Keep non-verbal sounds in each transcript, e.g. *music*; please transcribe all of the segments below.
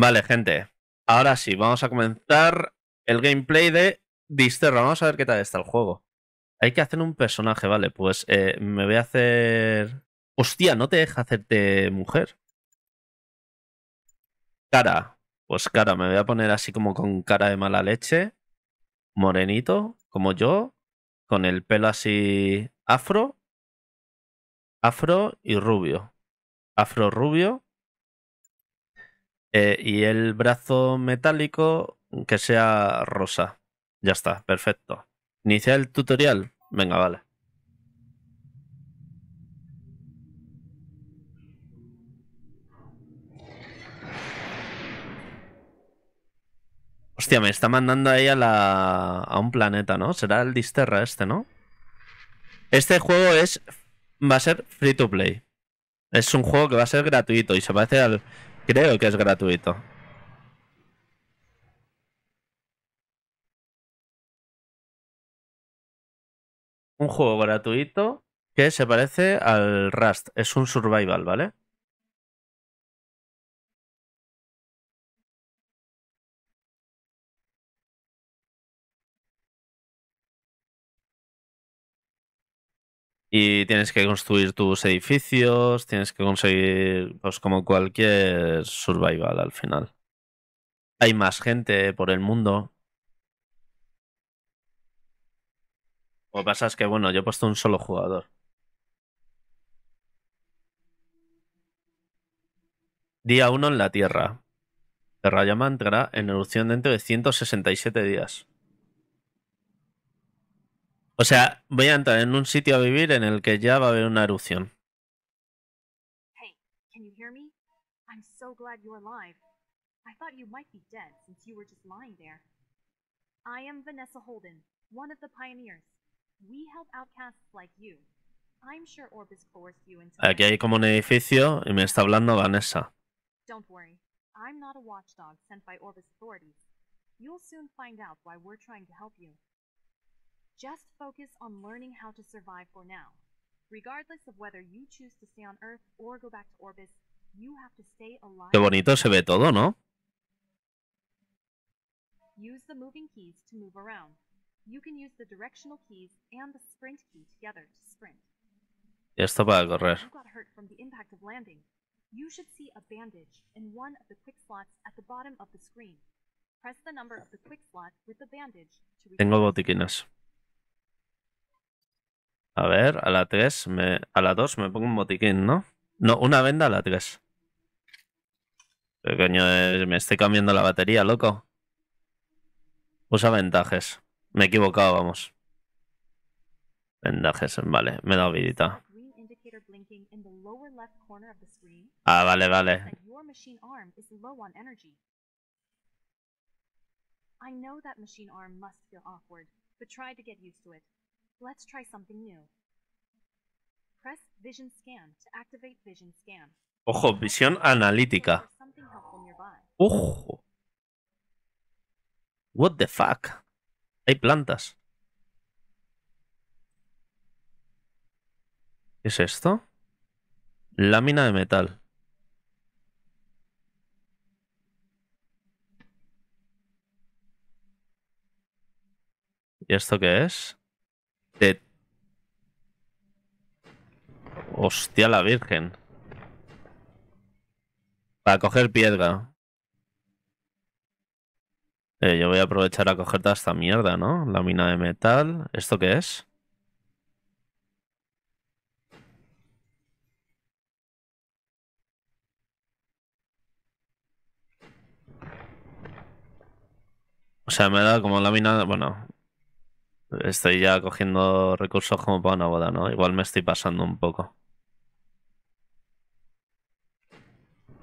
Vale, gente. Ahora sí, vamos a comenzar el gameplay de Disterra. Vamos a ver qué tal está el juego. Hay que hacer un personaje, vale. Pues eh, me voy a hacer. Hostia, no te deja hacerte mujer. Cara. Pues cara, me voy a poner así como con cara de mala leche. Morenito, como yo. Con el pelo así afro. Afro y rubio. Afro rubio. Eh, y el brazo metálico que sea rosa. Ya está, perfecto. Inicia el tutorial. Venga, vale. Hostia, me está mandando ahí a, la... a un planeta, ¿no? Será el Disterra este, ¿no? Este juego es... Va a ser free to play. Es un juego que va a ser gratuito y se parece al Creo que es gratuito. Un juego gratuito que se parece al Rust. Es un survival, ¿vale? Y tienes que construir tus edificios, tienes que conseguir, pues como cualquier survival al final. Hay más gente por el mundo. Lo que pasa es que, bueno, yo he puesto un solo jugador. Día 1 en la Tierra. Terra Mantra en erupción dentro de 167 días. O sea, voy a entrar en un sitio a vivir en el que ya va a haber una erupción. Hey, can you hear me? I'm so glad you're alive. I thought you might be dead since you were just lying there. I am Vanessa Holden, one of the pioneers. We help outcasts like you. I'm sure Orbis forced you into Aquí hay como un edificio y me está hablando Vanessa. Don't worry. I'm not a watchdog sent by Orbis authorities. You'll soon find out why we're trying to help you. Just focus on learning how to survive for now. Regardless of whether you choose to stay on Earth or go back to Orbis, you have to stay alive. Qué bonito se ve todo, ¿no? Use the moving keys to move around. You can use the directional keys and the sprint key together to sprint. Esto para correr. You got hurt from the impact of landing. You should see a bandage in one of the quick slots at the bottom of the screen. Press the number of the quick slot with the bandage to Tengo botiquines. A ver, a la 3, a la 2 me pongo un botiquín, ¿no? No, una venda a la 3. pequeño coño Me estoy cambiando la batería, loco. Usa ventajes. Me he equivocado, vamos. Vendajes, vale, me he dado vidita. Ah, vale, vale. I know that machine arm must feel awkward, but try to get used to it. Let's try something new. Press Vision Scan to activate Vision Scan. Ojo, visión analítica. Ojo. What the fuck? Hay plantas. ¿Qué es esto? Lámina de metal. ¿Y esto qué es? Hostia la virgen. Para coger piedra. Eh, yo voy a aprovechar a coger toda esta mierda, ¿no? Lámina de metal. ¿Esto qué es? O sea, me ha dado como lámina. Bueno, Estoy ya cogiendo recursos como para una boda, ¿no? Igual me estoy pasando un poco.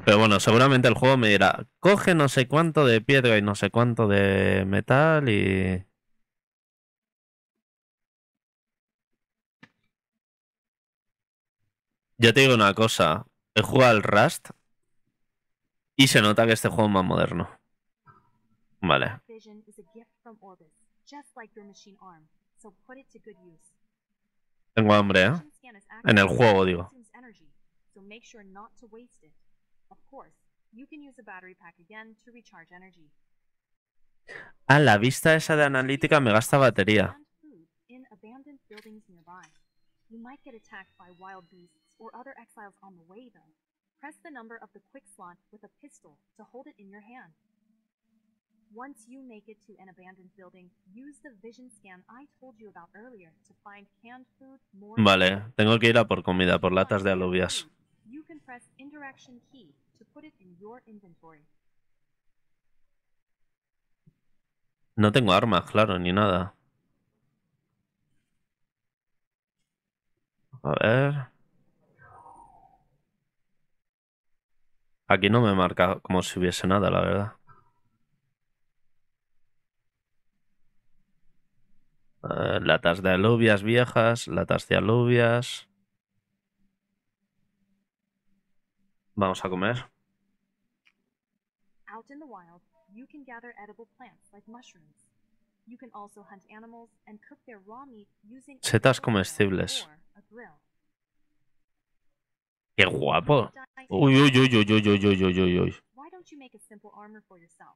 Pero bueno, seguramente el juego me dirá, coge no sé cuánto de piedra y no sé cuánto de metal y... Ya te digo una cosa, he jugado al Rust y se nota que este juego es más moderno. Vale. just like your machine arm, so put it to good use. Tengo hambre, ¿eh? En el juego, digo. So make sure not to waste it. Of course, you can use a battery pack again to recharge energy. Ah, la vista esa de analítica me gasta batería. in abandoned buildings nearby. You might get attacked by wild beasts or other exiles on the way, though. Press the number of the quick slot with a pistol to hold it in your hand. Once you make it to an abandoned building, use the vision scan I told you about earlier to find canned food, more Vale, tengo que ir a por comida, por latas de alubias. You can press interaction key to put it in your inventory. No tengo armas, claro, ni nada. A ver. Aquí no me marca como si hubiese nada, la verdad. Uh, latas de alubias viejas, latas de alubias. Vamos a comer. Out in the wild, you can gather edible plants like mushrooms. You can also hunt animals and cook their raw meat using setas comestibles. Qué guapo. uy, uy, uy, uy, uy, uy, uy, uy. Why don't you make a simple armor for yourself?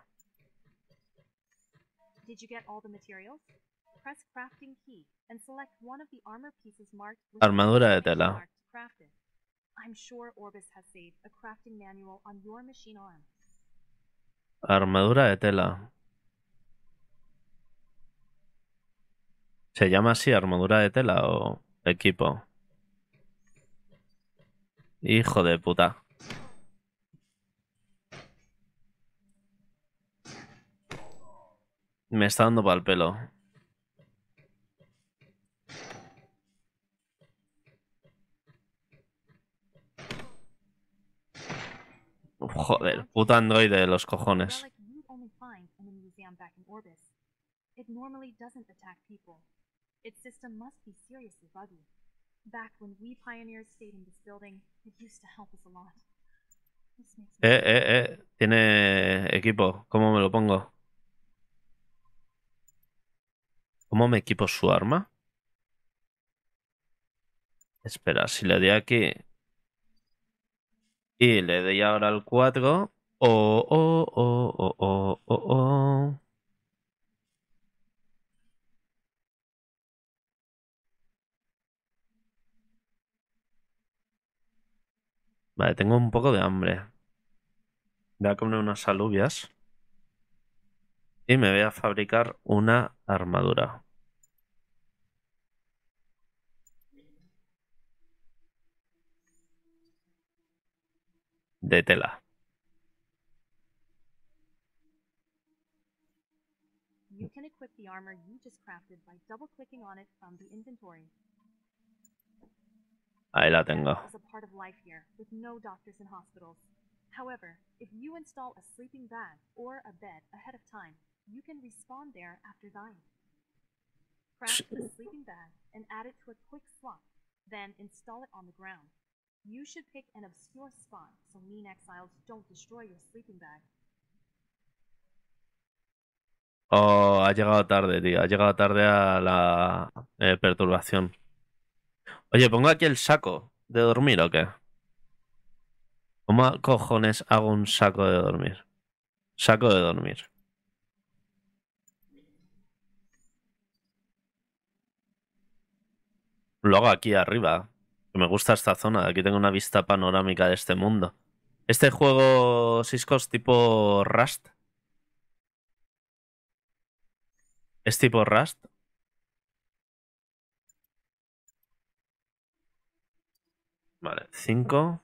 Did you get all the materials? Press crafting key and select one of the armor pieces marked with Armadura de tela. Crafted. I'm sure Orbis has saved a crafting manual on your machine arm. Armadura de tela. ¿Se llama así armadura de tela o equipo? Hijo de puta. Me está dando pa'l pelo. Joder, puta androide de los cojones. It normally doesn't attack people. Its system must be seriously buggy. Back when we pioneers stayed in this building, it used to help us a lot. Eh, eh, eh. Tiene equipo. ¿Cómo me lo pongo? ¿Cómo me equipo su arma? Espera, si le doy aquí y le doy ahora al 4. Oh, oh, oh, oh, oh, oh, oh. Vale, tengo un poco de hambre. Voy a comer unas alubias. Y me voy a fabricar una armadura. De tela. You can equip the armor you just crafted by double clicking on it from the inventory. Ahí la tengo. However, if you install a sleeping bag or a bed ahead of time, You can respawn there after dying. Craft the sleeping bag and add it to a quick slot, then install it on the ground. You should pick an obscure spot so mean exiles don't destroy your sleeping bag. Oh, ha llegado tarde, tío. Ha llegado tarde a la eh, perturbación. Oye, pongo aquí el saco de dormir o qué? ¿Cómo cojones hago un saco de dormir? Saco de dormir. Lo hago aquí arriba. me gusta esta zona. Aquí tengo una vista panorámica de este mundo. Este juego, Cisco, es tipo Rust. ¿Es tipo Rust? Vale, 5.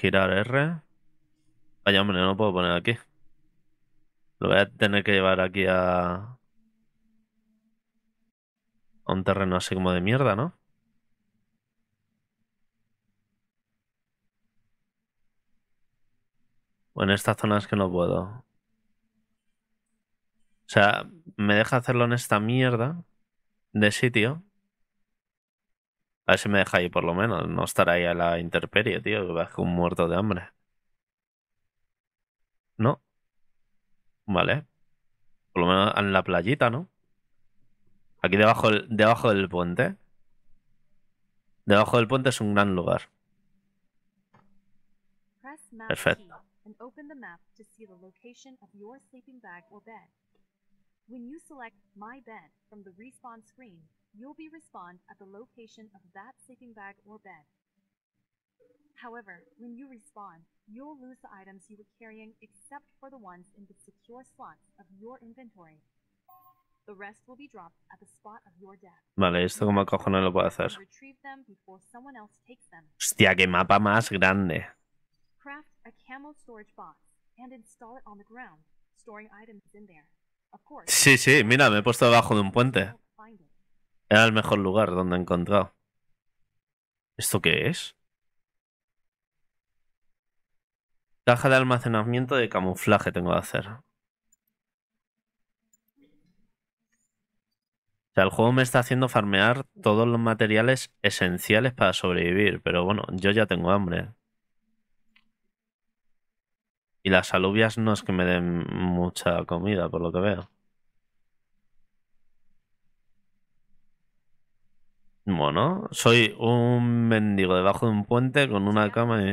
Girar R. Vaya, hombre, no lo puedo poner aquí. Lo voy a tener que llevar aquí a a un terreno así como de mierda, ¿no? O en esta zona es que no puedo. O sea, me deja hacerlo en esta mierda de sitio. A ver si me deja ahí por lo menos. No estar ahí a la intemperie, tío. Que vas con un muerto de hambre. ¿No? Vale. Por lo menos en la playita, ¿no? Aquí debajo, debajo del puente. Debajo del puente es un gran lugar. Perfecto. When you select My Bed from the respawn screen, you'll be respawned at the location of that sleeping bag or bed. However, when you respawn, you'll lose the items you were carrying except for the ones in the secure slots of your inventory Vale, esto como no lo puedo hacer. Hostia, qué mapa más grande. Sí, sí, mira, me he puesto debajo de un puente. Era el mejor lugar donde he encontrado. ¿Esto qué es? Caja de almacenamiento de camuflaje tengo que hacer. O sea, el juego me está haciendo farmear todos los materiales esenciales para sobrevivir, pero bueno, yo ya tengo hambre. Y las alubias no es que me den mucha comida, por lo que veo. Bueno, soy un mendigo debajo de un puente con una cama y...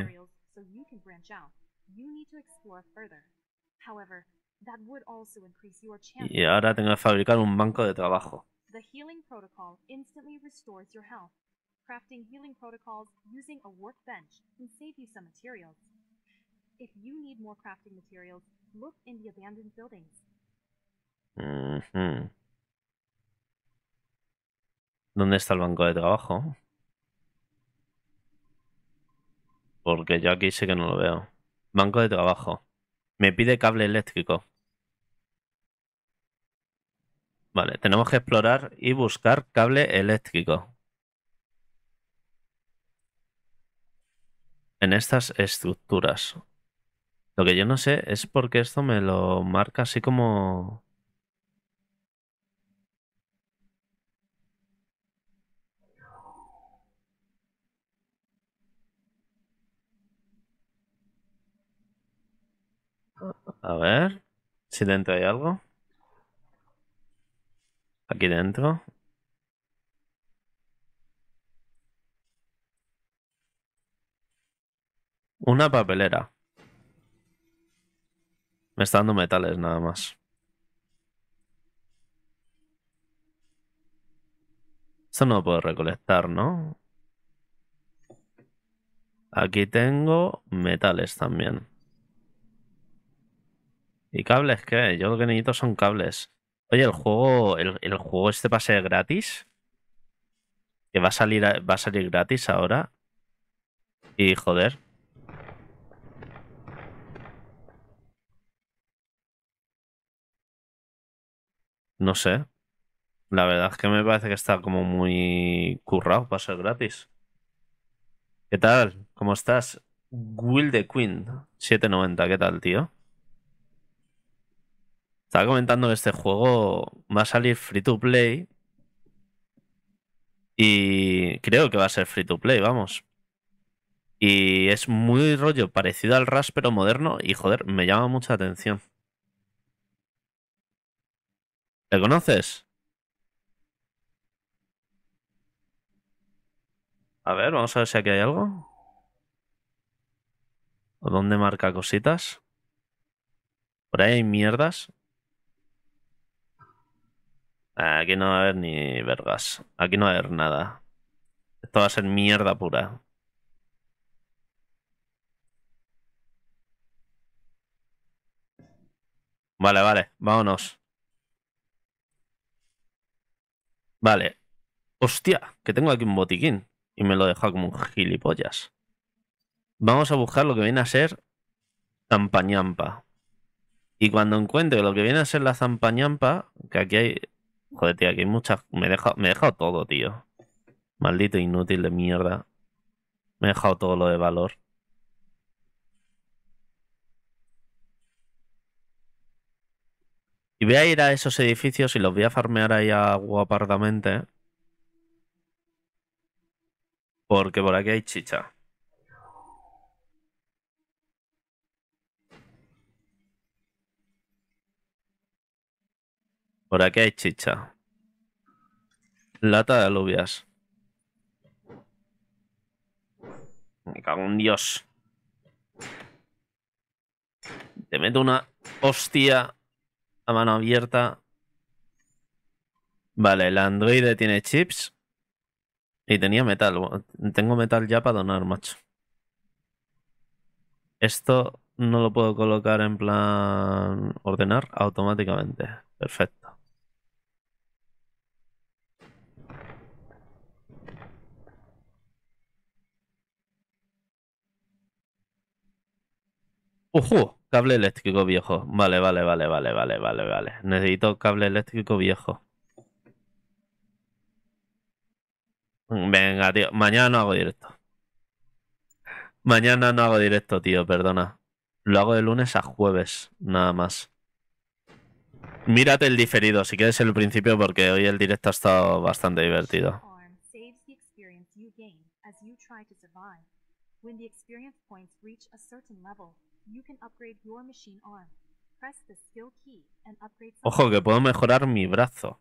Y ahora tengo que fabricar un banco de trabajo. The healing protocol instantly restores your health. Crafting healing protocols using a workbench can save you some materials. If you need more crafting materials, look in the abandoned buildings. Mm-hmm. ¿Dónde está el banco de trabajo? Porque yo aquí sé que no lo veo. Banco de trabajo. Me pide cable eléctrico. Vale, tenemos que explorar y buscar cable eléctrico. En estas estructuras. Lo que yo no sé es por qué esto me lo marca así como... A ver si dentro hay algo aquí dentro. Una papelera. Me está dando metales nada más. Esto no lo puedo recolectar, ¿no? Aquí tengo metales también. ¿Y cables qué? Yo lo que necesito son cables. Oye, el juego, el, juego este va a ser gratis. Que va a salir, va a salir gratis ahora. Y joder. No sé. La verdad es que me parece que está como muy currado para ser gratis. ¿Qué tal? ¿Cómo estás? Will the Queen 790, ¿qué tal, tío? Estaba comentando que este juego va a salir free to play. Y creo que va a ser free to play, vamos. Y es muy rollo parecido al Rust, pero moderno. Y joder, me llama mucha atención. ¿Le conoces? A ver, vamos a ver si aquí hay algo. ¿O dónde marca cositas? Por ahí hay mierdas. Aquí no va a haber ni vergas. Aquí no va a haber nada. Esto va a ser mierda pura. Vale, vale, vámonos. Vale. Hostia, que tengo aquí un botiquín. Y me lo deja como un gilipollas. Vamos a buscar lo que viene a ser zampañampa. Y cuando encuentre lo que viene a ser la zampañampa, que aquí hay Joder, tío, aquí hay muchas. Me he dejado, me dejado todo, tío. Maldito inútil de mierda. Me he dejado todo lo de valor. Y voy a ir a esos edificios y los voy a farmear ahí agua apartamente. Porque por aquí hay chicha. Por aquí hay chicha. Lata de alubias. Me cago en Dios. Te meto una hostia a mano abierta. Vale, el androide tiene chips. Y tenía metal. Tengo metal ya para donar, macho. Esto no lo puedo colocar en plan ordenar automáticamente. Perfecto. Ojo, cable eléctrico viejo. Vale, vale, vale, vale, vale, vale, vale. Necesito cable eléctrico viejo. Venga, tío. Mañana no hago directo. Mañana no hago directo, tío, perdona. Lo hago de lunes a jueves, nada más. Mírate el diferido, si quieres el principio, porque hoy el directo ha estado bastante divertido. Ojo, que puedo mejorar mi brazo.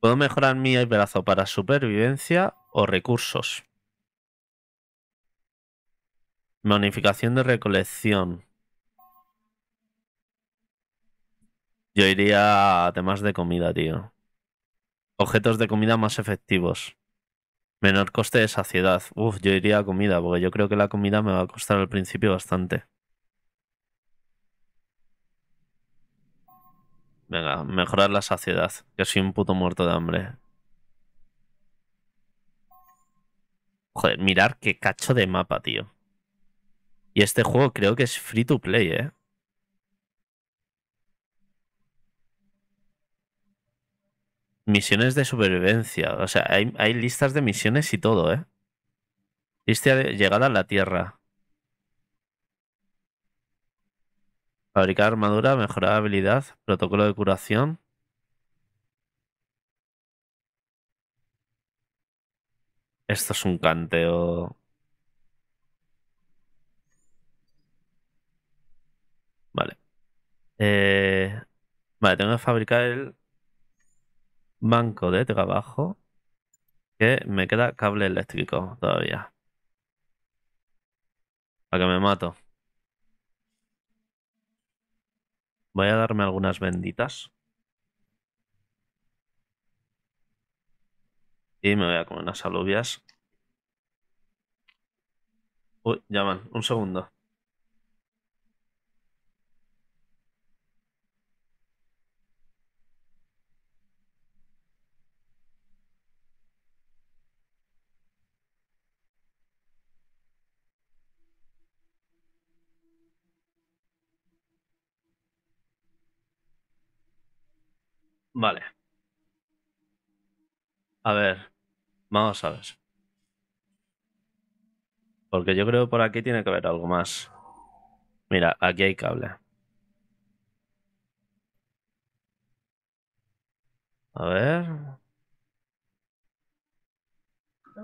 Puedo mejorar mi brazo para supervivencia o recursos. Monificación de recolección. Yo iría a temas de comida, tío. Objetos de comida más efectivos. Menor coste de saciedad. Uf, yo iría a comida, porque yo creo que la comida me va a costar al principio bastante. Venga, mejorar la saciedad. Que soy un puto muerto de hambre. Joder, mirar qué cacho de mapa, tío. Y este juego creo que es free to play, ¿eh? Misiones de supervivencia. O sea, hay, listas de misiones y todo, ¿eh? Lista de llegada a la Tierra. Fabricar armadura, mejorar habilidad, protocolo de curación. Esto es un canteo. Vale. Eh, vale, tengo que fabricar el banco de trabajo que me queda cable eléctrico todavía. Para que me mato. Voy a darme algunas benditas. Y me voy a comer unas alubias. Uy, llaman. Un segundo. Vale. A ver, vamos a ver. Porque yo creo que por aquí tiene que haber algo más. Mira, aquí hay cable. A ver.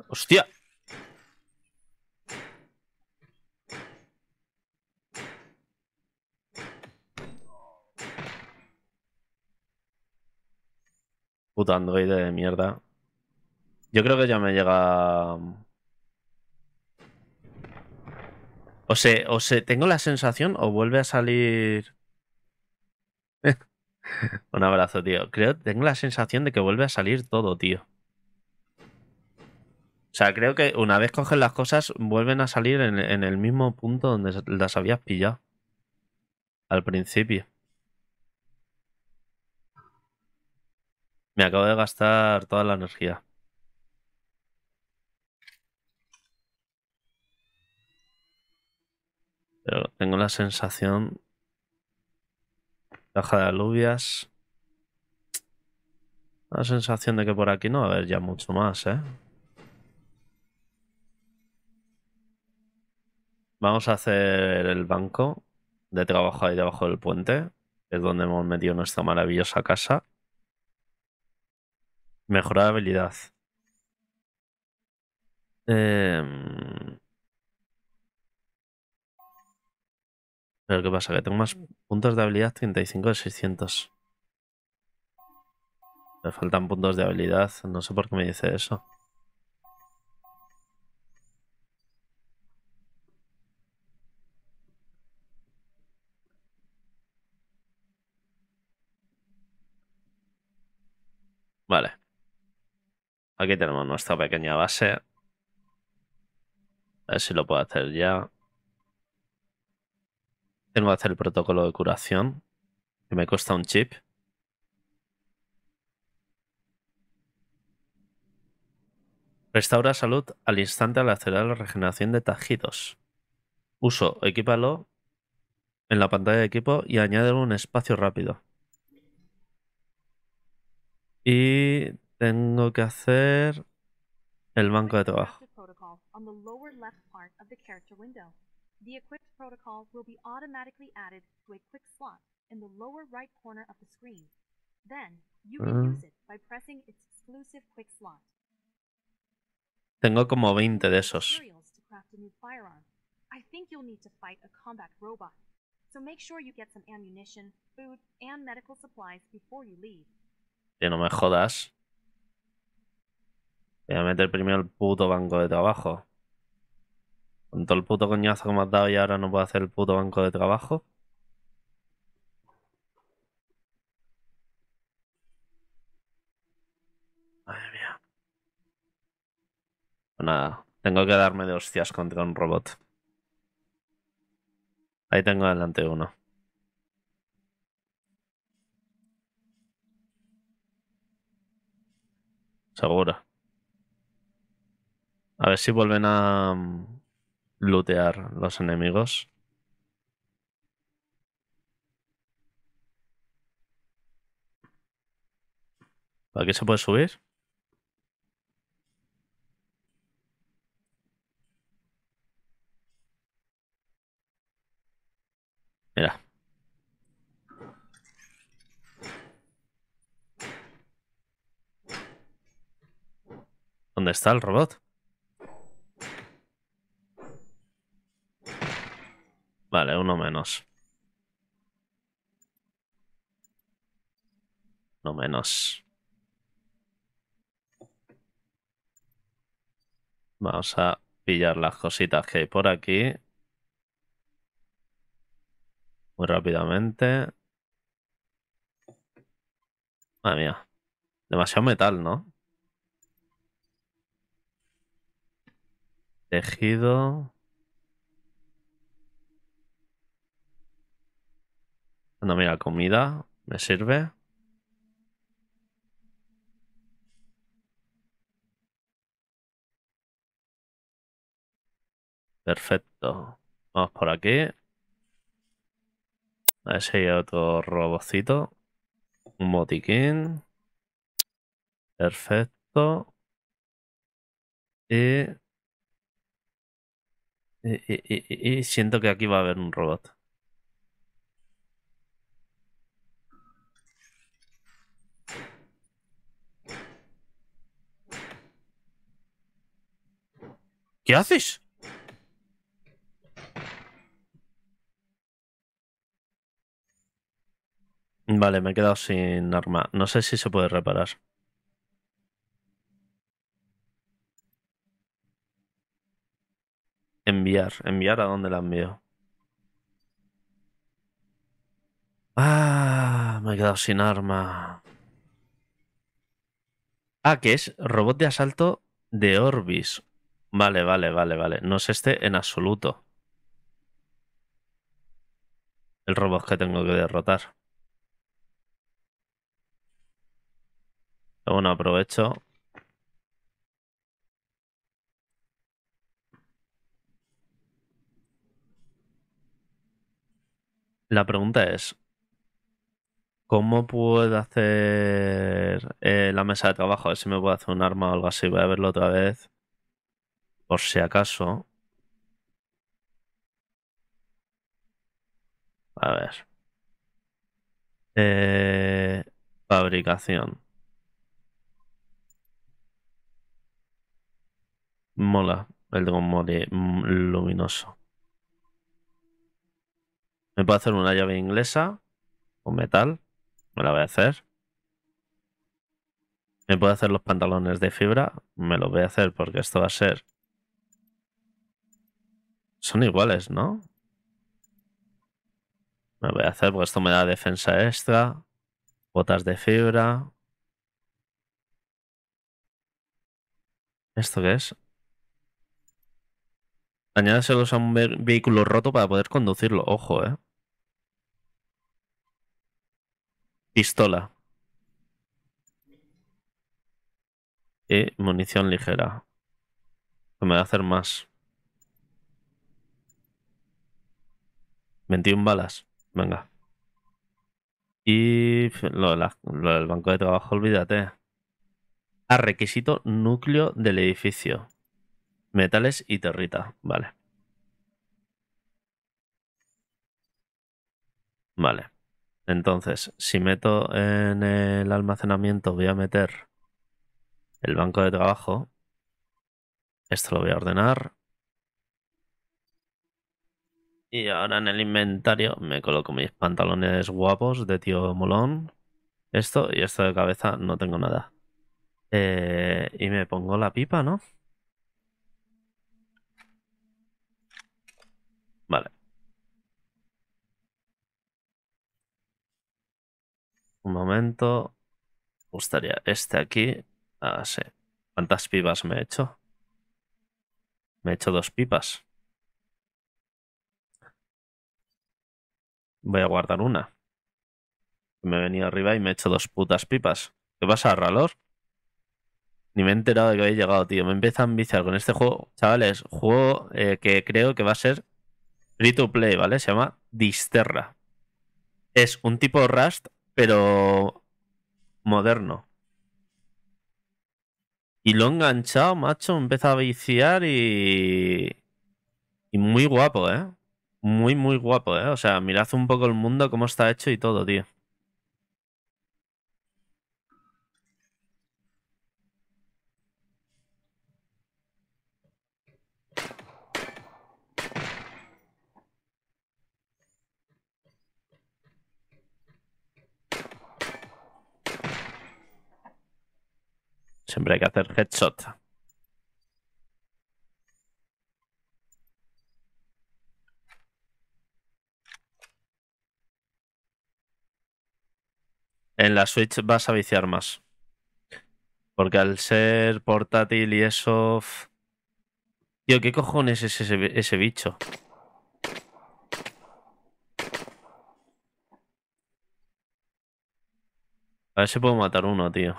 Hostia. Puto Android de mierda. Yo creo que ya me llega. Mm, o se, o se, tengo la sensación, o vuelve a salir. *laughs* Un abrazo, tío. Creo, tengo la sensación de que vuelve a salir todo, tío. O sea, creo que una vez coges las cosas, vuelven a salir en, en el mismo punto donde las habías pillado. Al principio. Me acabo de gastar toda la energía. Pero tengo la sensación. Caja de alubias. La sensación de que por aquí no va a haber ya mucho más, ¿eh? Vamos a hacer el banco de trabajo ahí debajo del puente. Es donde hemos metido nuestra maravillosa casa. Mejorar habilidad. Em, pero ¿qué pasa? Que tengo más puntos de habilidad, 35 de 600. Me faltan puntos de habilidad, no sé por qué me dice eso. Aquí tenemos nuestra pequeña base. A ver si lo puedo hacer ya. Tengo que hacer el protocolo de curación. Que me cuesta un chip. Restaura salud al instante al acelerar la regeneración de tajitos. Uso, Equipalo en la pantalla de equipo y añade un espacio rápido. Y tengo que hacer el banco de trabajo. The equipped protocol will be automatically added to a quick slot in the lower right corner of the screen. Then, you can ah. use it by pressing its exclusive quick slot. Tengo como 20 de esos. I think you'll need to fight a combat robot. So make sure you get some ammunition, food, and medical supplies before you leave. Que no me jodas. Voy a meter primero el puto banco de trabajo. Con todo el puto coñazo que me has dado y ahora no puedo hacer el puto banco de trabajo. Madre mía. Pues nada, tengo que darme de hostias contra un robot. Ahí tengo adelante uno. Seguro. A ver si vuelven a mm, lootear los enemigos. ¿Aquí se puede subir? Mira. ¿Dónde está el robot? Vale, uno menos. Uno menos. Vamos a pillar las cositas que hay por aquí. Muy rápidamente. Madre mía. Demasiado metal, ¿no? Tejido. No, mira, comida. Me sirve. Perfecto. Vamos por aquí. A ver si hay otro robocito. Un botiquín. Perfecto. y siento que aquí va a haber un robot. ¿Qué haces? Vale, me he quedado sin arma. No sé si se puede reparar. Enviar. ¿Enviar a dónde la envío? Ah, me he quedado sin arma. Ah, que es robot de asalto de Orbis. Vale, vale, vale, vale. No es este en absoluto. El robot que tengo que derrotar. Bueno, aprovecho. La pregunta es, ¿cómo puedo hacer eh, la mesa de trabajo? A ver si me puedo hacer un arma o algo así. Voy a verlo otra vez. Por si acaso. A ver. Eh, fabricación. Mola el de mm, luminoso. Me puedo hacer una llave inglesa ¿O metal. Me la voy a hacer. Me puedo hacer los pantalones de fibra. Me los voy a hacer porque esto va a ser son iguales, ¿no? Me voy a hacer porque esto me da defensa extra. Botas de fibra. ¿Esto qué es? Añádeselos a un vehículo roto para poder conducirlo. Ojo, eh. Pistola. Y munición ligera. Pues me va a hacer más. 21 balas. Venga. Y lo, del banco de trabajo, olvídate. A requisito núcleo del edificio. Metales y territa. Vale. Vale. Entonces, si meto en el almacenamiento, voy a meter el banco de trabajo. Esto lo voy a ordenar. Y ahora en el inventario me coloco mis pantalones guapos de tío molón. Esto y esto de cabeza no tengo nada. Eh, y me pongo la pipa, ¿no? Vale. Un momento. Me gustaría este aquí. Ah, sí. ¿Cuántas pipas me he hecho? Me he hecho dos pipas. Voy a guardar una. Me he venido arriba y me he hecho dos putas pipas. ¿Qué pasa, Ralor? Ni me he enterado de que había llegado, tío. Me empieza a viciar con este juego. Chavales, juego eh, que creo que va a ser free to play, ¿vale? Se llama Disterra. Es un tipo Rust, pero moderno. Y lo he enganchado, macho. Me Empieza a viciar y. Y muy guapo, ¿eh? Muy, muy guapo, ¿eh? O sea, mirad un poco el mundo, cómo está hecho y todo, tío. Siempre hay que hacer headshot. en la Switch vas a viciar más. Porque al ser portátil y eso. Tío, ¿qué cojones es ese, ese bicho? A ver si puedo matar uno, tío.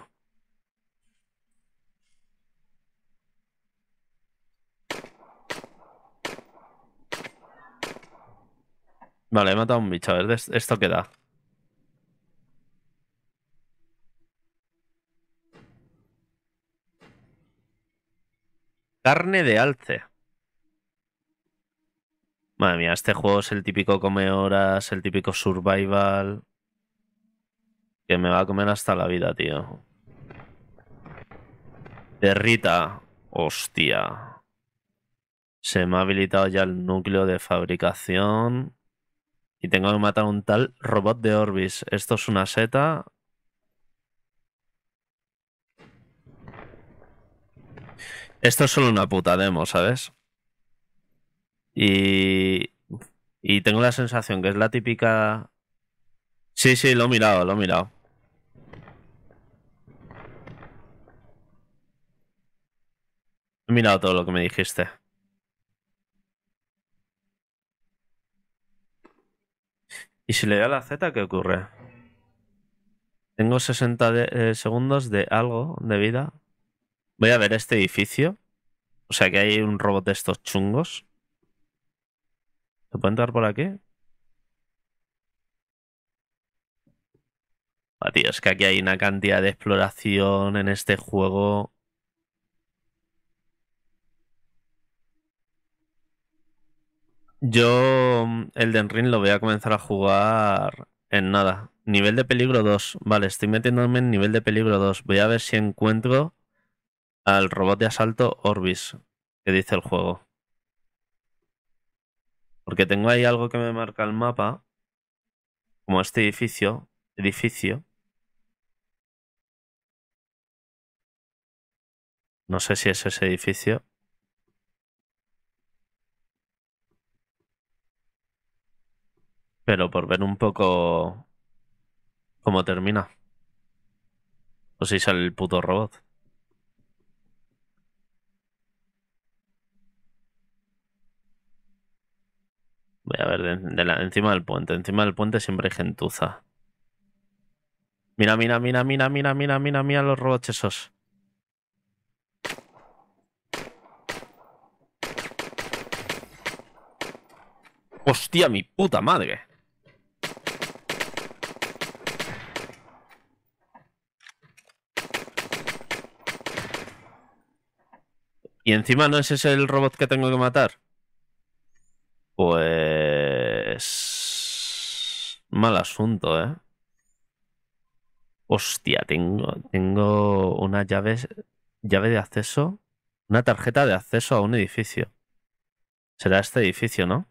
Vale, he matado un bicho. A ver, ¿esto qué da? Carne de alce. Madre mía, este juego es el típico come horas, el típico survival. Que me va a comer hasta la vida, tío. Derrita. Hostia. Se me ha habilitado ya el núcleo de fabricación. Y tengo que matar un tal robot de Orbis. Esto es una seta. Esto es solo una puta demo, ¿sabes? Y, y tengo la sensación que es la típica... Sí, sí, lo he mirado, lo he mirado. He mirado todo lo que me dijiste. ¿Y si le doy a la Z, qué ocurre? Tengo 60 eh, segundos de algo de vida. Voy a ver este edificio. O sea que hay un robot de estos chungos. ¿Se puede entrar por aquí? Ah, tío, es que aquí hay una cantidad de exploración en este juego. Yo el Ring lo voy a comenzar a jugar en nada. Nivel de peligro 2. Vale, estoy metiéndome en nivel de peligro 2. Voy a ver si encuentro al robot de asalto Orbis que dice el juego. Porque tengo ahí algo que me marca el mapa, como este edificio, edificio. No sé si es ese edificio. Pero por ver un poco cómo termina. O si sale el puto robot. Voy a ver, de, encima del puente. Encima del puente siempre hay gentuza. Mira, mira, mira, mira, mira, mira, mira, mira los robots esos. Hostia, mi puta madre. Y encima no ese es el robot que tengo que matar. mal asunto, ¿eh? Hostia, tengo, tengo una llave, llave de acceso, una tarjeta de acceso a un edificio. Será este edificio, ¿no?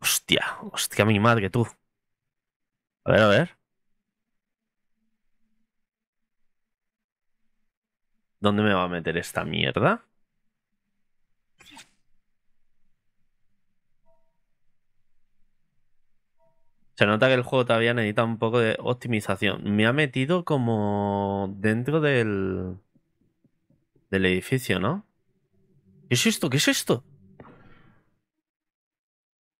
Hostia, hostia, mi madre, tú. A ver, a ver. ¿Dónde me va a meter esta mierda? se nota que el juego todavía necesita un poco de optimización. Me ha metido como dentro del, del edificio, ¿no? ¿Qué es esto? ¿Qué es esto?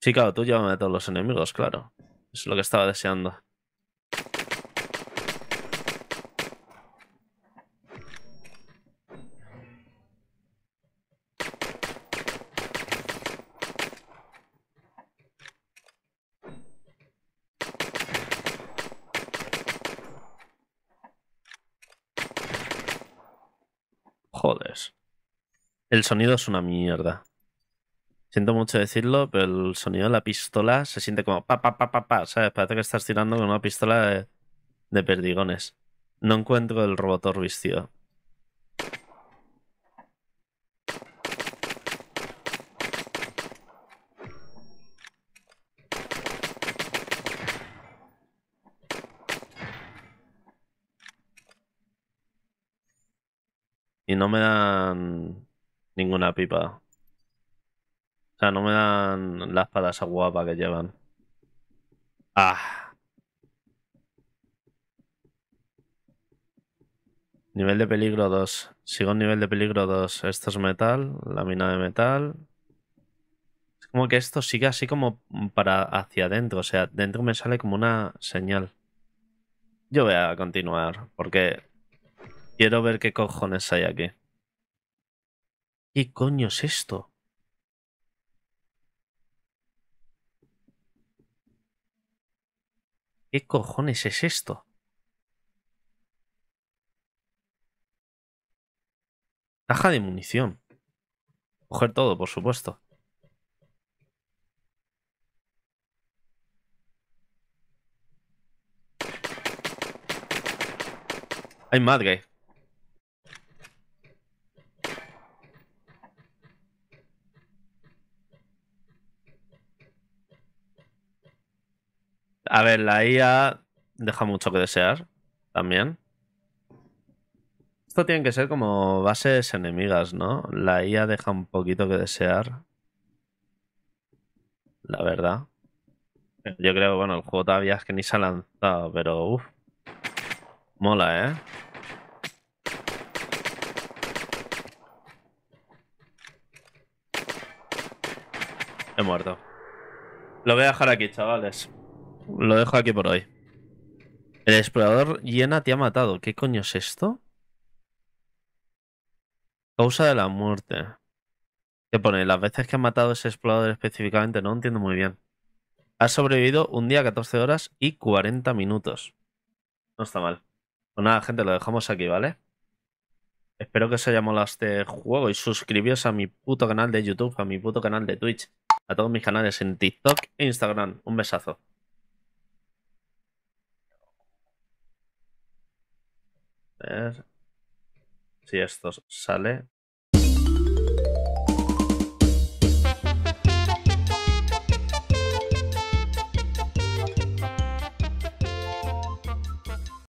Sí, claro, tú llévame a todos los enemigos, claro. Es lo que estaba deseando. El sonido es una mierda. Siento mucho decirlo, pero el sonido de la pistola se siente como pa, pa, pa, pa, pa, ¿sabes? Parece que estás tirando con una pistola de, de perdigones. No encuentro el robotor vestido. Y no me dan ninguna pipa. O sea, no me dan la espada esa guapa que llevan. Ah. Nivel de peligro 2. Sigo en nivel de peligro 2. Esto es metal, lámina de metal. Es como que esto sigue así como para hacia adentro. O sea, dentro me sale como una señal. Yo voy a continuar porque quiero ver qué cojones hay aquí. ¿Qué coño es esto? ¿Qué cojones es esto? Caja de munición. Coger todo, por supuesto. Ay, madre. A ver, la IA deja mucho que desear también. Esto tiene que ser como bases enemigas, ¿no? La IA deja un poquito que desear. La verdad. Yo creo, bueno, el juego todavía es que ni se ha lanzado, pero uff. Mola, ¿eh? He muerto. Lo voy a dejar aquí, chavales. Lo dejo aquí por hoy. El explorador llena te ha matado. ¿Qué coño es esto? Causa de la muerte. ¿Qué pone? Las veces que ha matado ese explorador específicamente no entiendo muy bien. Ha sobrevivido un día, 14 horas y 40 minutos. No está mal. Pues nada, gente, lo dejamos aquí, ¿vale? Espero que os haya molado este juego y suscribíos a mi puto canal de YouTube, a mi puto canal de Twitch, a todos mis canales en TikTok e Instagram. Un besazo. ver si esto sale.